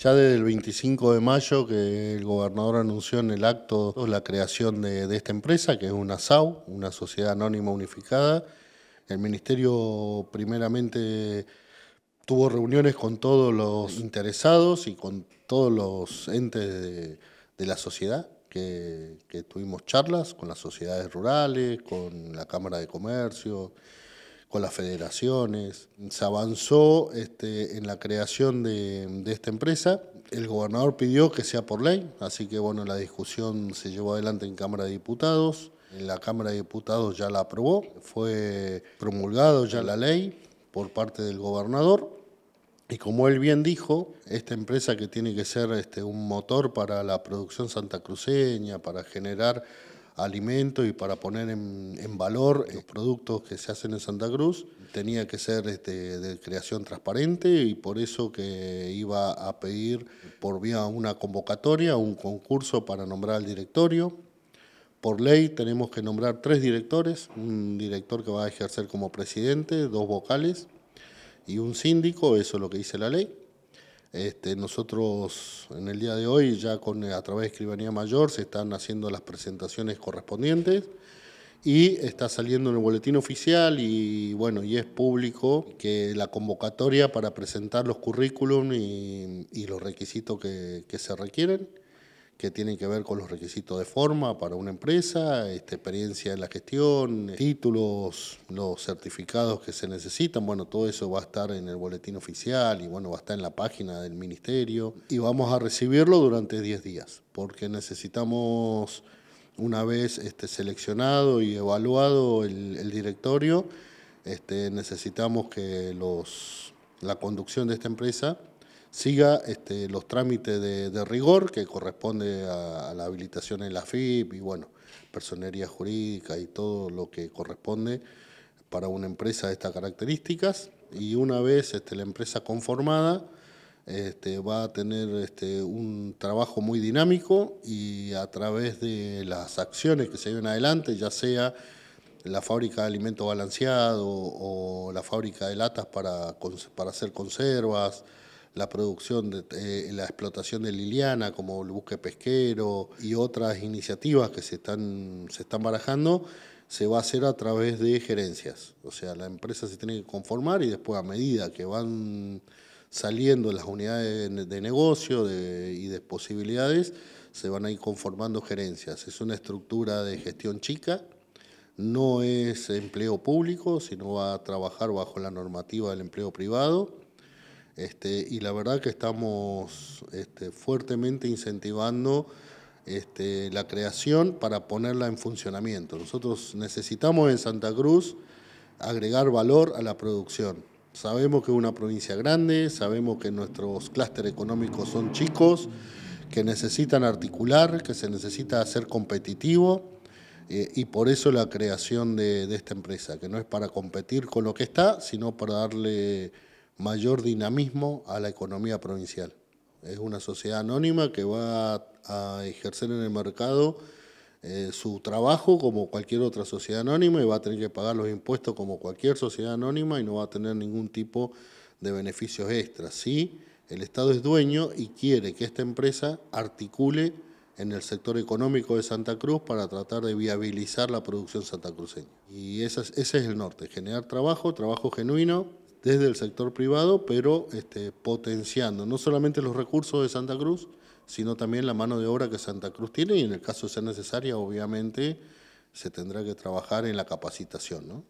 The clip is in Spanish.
Ya desde el 25 de mayo que el gobernador anunció en el acto la creación de, esta empresa, que es una SAU, una Sociedad Anónima Unificada. El Ministerio primeramente tuvo reuniones con todos los interesados y con todos los entes de, la sociedad, que tuvimos charlas con las sociedades rurales, con la Cámara de Comercio, con las federaciones. Se avanzó este, en la creación de, esta empresa. El gobernador pidió que sea por ley, así que bueno, la discusión se llevó adelante en Cámara de Diputados. La Cámara de Diputados ya la aprobó, fue promulgado ya la ley por parte del gobernador. Y como él bien dijo, esta empresa que tiene que ser este, un motor para la producción santacruceña, para generar alimento y para poner en, valor los eh, productos que se hacen en Santa Cruz. Tenía que ser este, de creación transparente y por eso que iba a pedir por vía una convocatoria, un concurso para nombrar al directorio. Por ley tenemos que nombrar tres directores, un director que va a ejercer como presidente, dos vocales y un síndico, eso es lo que dice la ley. Este, nosotros en el día de hoy, ya con, eh, a través de Escribanía Mayor, se están haciendo las presentaciones correspondientes y está saliendo en el boletín oficial y bueno, y es público que la convocatoria para presentar los currículum y, los requisitos que se requieren que tienen que ver con los requisitos de forma para una empresa, este, experiencia en la gestión, títulos, los certificados que se necesitan. Bueno, todo eso va a estar en el boletín oficial y bueno, va a estar en la página del ministerio y vamos a recibirlo durante 10 días porque necesitamos una vez este, seleccionado y evaluado el, directorio, este, necesitamos que los, la conducción de esta empresa siga este, los trámites de, rigor que corresponde a, la habilitación en la FIP y bueno, personería jurídica y todo lo que corresponde para una empresa de estas características y una vez este, la empresa conformada este, va a tener un trabajo muy dinámico y a través de las acciones que se lleven adelante, ya sea la fábrica de alimentos balanceados o la fábrica de latas para hacer conservas, la producción, de, eh, la explotación de Liliana, como el buque pesquero y otras iniciativas que se están, se están barajando, se va a hacer a través de gerencias. O sea, la empresa se tiene que conformar y después a medida que van saliendo las unidades de, negocio y de posibilidades, se van a ir conformando gerencias. Es una estructura de gestión chica, no es empleo público, sino va a trabajar bajo la normativa del empleo privado este, y la verdad que estamos este, fuertemente incentivando este, la creación para ponerla en funcionamiento. Nosotros necesitamos en Santa Cruz agregar valor a la producción. Sabemos que es una provincia grande, sabemos que nuestros clústeres económicos son chicos, que necesitan articular, que se necesita hacer competitivo eh, y por eso la creación de, de esta empresa, que no es para competir con lo que está, sino para darle mayor dinamismo a la economía provincial. Es una sociedad anónima que va a ejercer en el mercado eh, su trabajo como cualquier otra sociedad anónima y va a tener que pagar los impuestos como cualquier sociedad anónima y no va a tener ningún tipo de beneficios extras. Sí, el Estado es dueño y quiere que esta empresa articule en el sector económico de Santa Cruz para tratar de viabilizar la producción santacruceña. Y ese es el norte, generar trabajo, trabajo genuino, desde el sector privado, pero este, potenciando no solamente los recursos de Santa Cruz, sino también la mano de obra que Santa Cruz tiene y en el caso de ser necesaria, obviamente, se tendrá que trabajar en la capacitación. ¿no?